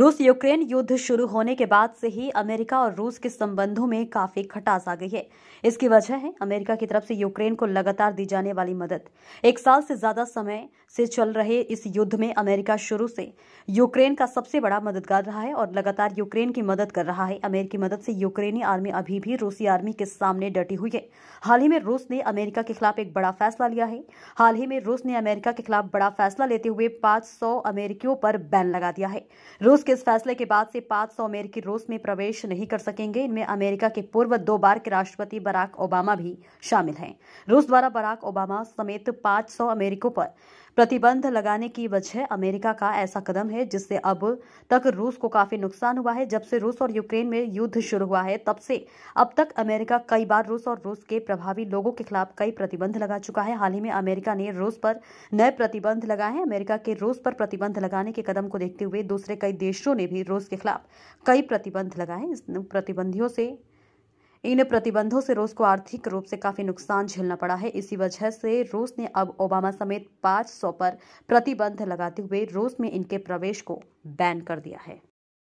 रूस यूक्रेन युद्ध शुरू होने के बाद से ही अमेरिका और रूस के संबंधों में काफी खटास आ गई है इसकी वजह है अमेरिका की तरफ से यूक्रेन को लगातार दी जाने वाली मदद एक साल से ज्यादा समय से चल रहे इस युद्ध में अमेरिका शुरू से यूक्रेन का सबसे बड़ा मददगार रहा है और लगातार यूक्रेन की मदद कर रहा है अमेरिकी मदद से यूक्रेनी आर्मी अभी भी रूसी आर्मी के सामने डटी हुई है हाल ही में रूस ने अमेरिका के खिलाफ एक बड़ा फैसला लिया है हाल ही में रूस ने अमेरिका के खिलाफ बड़ा फैसला लेते हुए पांच अमेरिकियों पर बैन लगा दिया है रूस के इस फैसले के बाद से 500 अमेरिकी रूस में प्रवेश नहीं कर सकेंगे इनमें अमेरिका के पूर्व दो बार के राष्ट्रपति बराक ओबामा भी शामिल हैं रूस द्वारा बराक ओबामा समेत 500 अमेरिकों पर प्रतिबंध लगाने की वजह अमेरिका का ऐसा कदम है जिससे अब तक रूस को काफी नुकसान हुआ है जब से रूस और यूक्रेन में युद्ध शुरू हुआ है तब से अब तक अमेरिका कई बार रूस और रूस के प्रभावी लोगों के खिलाफ कई प्रतिबंध लगा चुका है हाल ही में अमेरिका ने रूस पर नए प्रतिबंध लगाए हैं अमेरिका के रूस पर प्रतिबंध लगाने के कदम को देखते हुए दूसरे कई देश देशों ने भी रूस के खिलाफ कई प्रतिबंध लगाए प्रतिबंधियों से इन प्रतिबंधों से रूस को आर्थिक रूप से काफी नुकसान झेलना पड़ा है इसी वजह से रूस ने अब ओबामा समेत 500 पर प्रतिबंध लगाते हुए रूस में इनके प्रवेश को बैन कर दिया है